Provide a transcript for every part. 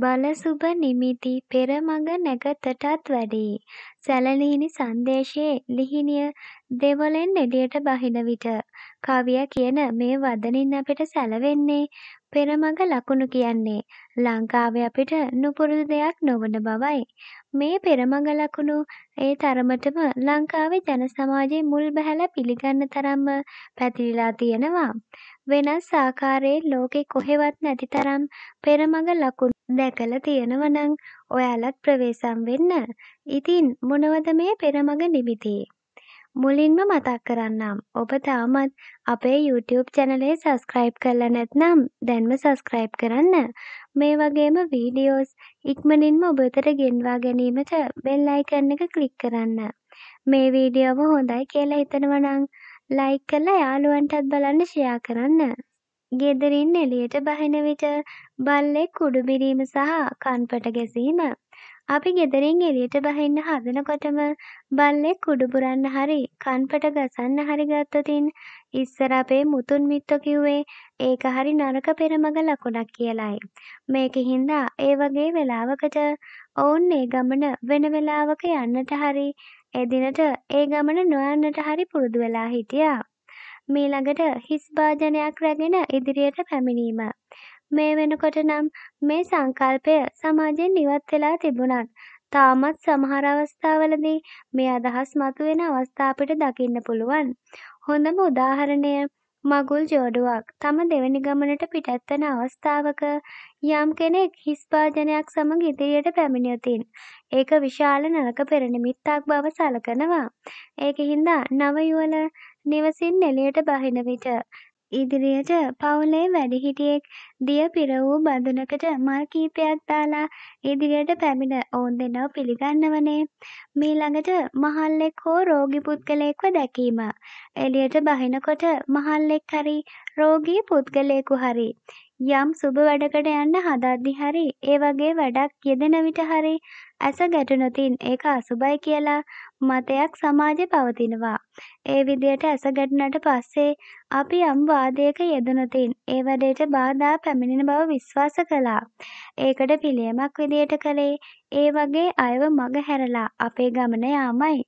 බල සුභ නිමිති පෙරමඟ නැකතටත් වැඩියි. සැළලිහිණි සංදේශයේ ලිහිණිය දෙවොලෙන් එළියට බහින විට කවියා කියන මේ වදනින් අපිට සැලවෙන්නේ පෙරමඟ ලකුණු කියන්නේ ලංකාවේ අපිට නුපුරුදු දෙයක් නොවන බවයි. මේ පෙරමඟ ලකුණු ඒ තරමටම ලංකාවේ ජන සමාජයේ මුල් බැහැලා පිළිගන්න තරම්ම පැතිරිලා තියෙනවා. වෙනස් ආකාරයේ ලෝකෙ කොහෙවත් නැති තරම් පෙරමඟ ලකුණු දැකලා තියෙනවනම් ඔයාලත් ප්‍රවේසම් වෙන්න. ඉතින් මොනවද මේ පෙරමග නිමිති? මුලින්ම මතක් කරන්නම් ඔබ තාමත් අපේ YouTube චැනලේ සබස්ක්‍රයිබ් කරලා නැත්නම් දැන්ම සබස්ක්‍රයිබ් කරන්න. මේ වගේම වීඩියෝස් ඉක්මනින්ම ඔබ වෙතට ගෙන්වා ගැනීමට බෙල් අයිකන් එක ක්ලික් කරන්න. මේ වීඩියෝව හොඳයි කියලා හිතනවා නම් ලයික් කරලා යාළුවන්ටත් බලන්න ෂෙයා කරන්න. ගෙදරින් එළියට බහින විට බල්ලෙක් කුඩු බිරීම සහ කන්පට ගැසීම අපි ගෙදරින් එළියට බහින්න හදනකොටම බල්ලෙක් කුඩු පුරන්න හරි කන්පට ගසන්න හරි ගත්තොතින් ඉස්සර අපේ මුතුන් මිත්තෝ කිව්වේ ඒක හරි නරක පෙරමග ලකුණක් කියලායි. මේක හින්දා ඒ වගේ වෙලාවකට ඔවුන් ඒ ගමන වෙන වෙලාවක යන්නට හරි එදිනට ඒ ගමන නොයන්නට හරි පුරුදු වෙලා හිටියා. මීළඟට හිස් භාජනයක් රැගෙන ඉදිරියට පැමිණීම. මේ වෙනකොට නම් මේ සංකල්පය සමාජයෙන් ඉවත් වෙලා තිබුණත් තාමත් සමහර අවස්ථාවලදී මේ අදහස් මතුවෙන අවස්ථා අපිට දකින්න පුළුවන්. හොඳම උදාහරණය මගුල් ජෝඩුවක් තම දෙවැනි ගමනට පිටත් වන අවස්ථාවක යම් කෙනෙක් හිස් භාජනයක් සමග ඉදිරියට පැමිණියොතින් ඒක විශාල නරක පෙරනිමිත්තක් බව සලකනවා. ඒකින්ද නව යුවල නිවසින් එළියට බහින විට ඉදිරියට පවුලේ වැඩිහිටියෙක් දිය පිර වූ බඳුනකට මල් කීපයක් දාලා ඉදිරියට පැමිණ ඔවුන් දෙනව පිළිගන්නවනේ. මීළඟට මහල්ලෙක් හෝ රෝගී පුද්ගලයෙක්ව දැකීම. එළියට බහිනකොට මහල්ලෙක් හරි රෝගී පුද්ගලයෙකු හරි යම් සුබ වැඩකට යන්න හදද්දි හරි ඒ වගේ වැඩක් යෙදෙන විට හරි ඇසගැටු නොතින් ඒක අසුභයි කියලා මතයක් සමාජයේ පවතිනවා. ඒ විදියට ඇසගැටුණට පස්සේ අපි යම් වාදයක යෙදුණොතින් ඒ වැඩේට බාධා පැමිණෙන බව විශ්වාස කළා. ඒකට පිළියමක් විදියට කළේ ඒ වගේ අයව මග හැරලා අපේ ගමන යාමයි.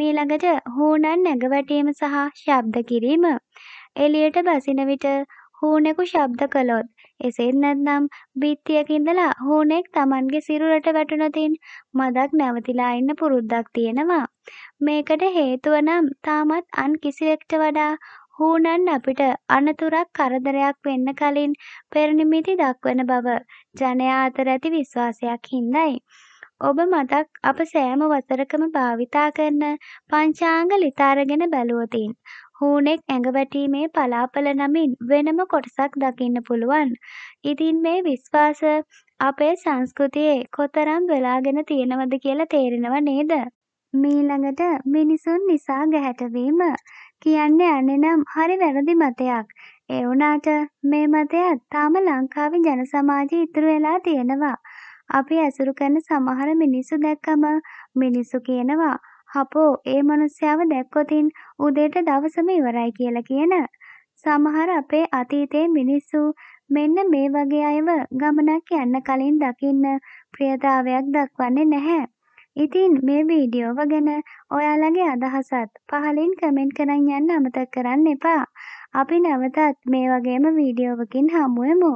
මීළඟට හූනන් නැගවැටීම සහ ශබ්ද කිරීම. එළියට බසින විට හූනෙකු ශබ්ද කළොත්. එසේත් නැත්නම් බිත්තියක ඉඳලා හූනෙක් Tamanගේ සිරුරට වැටුණතින් මදක් නැවතිලා ඉන්න පුරුද්දක් තියෙනවා. මේකට හේතුව නම් තාමත් අන් කිසිවෙක්ට වඩා හූනන් අපිට අනතුරක් කරදරයක් වෙන්න කලින් පෙරනිමිති දක්වන බව ජනයා අතර ඇති විශ්වාසයක් හින්දායි. ඔබ මතක් අප සෑම වසරකම භාවිතා කරන පංචාංග ලිතාරගෙන බැලුවතින් හූනෙක් ඇඟවැටීමේ පලාපල නමින් වෙනම කොටසක් දකින්න පුළුවන්. ඉතින් මේ විශ්වාස අපේ සංස්කෘතියේ කොතරම් වෙලාගෙන තියෙනවද කියලා තේරෙනව නේද? මීළඟට මිනිසුන් නිසා ගැහැටවීම කියන්නේ අනේනම් හරි වැරදි මතයක්. ඒ වුණාට මේ මතය තාම ලංකාවේ ජන සමාජයේ ඉතුරු වෙලා තියෙනවා. අපි ඇසුරු කරන සමහර මිනිස්සු දැක්කම මිනිස්සු කියනවා හපෝ ඒ මනුස්සයාව දැක්කොතින් උදේට දවසම ඉවරයි කියලා කියන සමහර අපේ අතීතයේ මිනිස්සු මෙන්න මේ වගේ අයව ගමනක් යන්න කලින් දකින්න ප්‍රියතාවයක් දක්වන්නේ නැහැ. ඉතින් මේ වීඩියෝව ගැන ඔයාලගේ අදහසත් පහලින් කමෙන්ට් කරන් යන්න අමතක කරන්න එපා. අපි නැවතත් මේ වගේම වීඩියෝවකින් හමුවෙමු.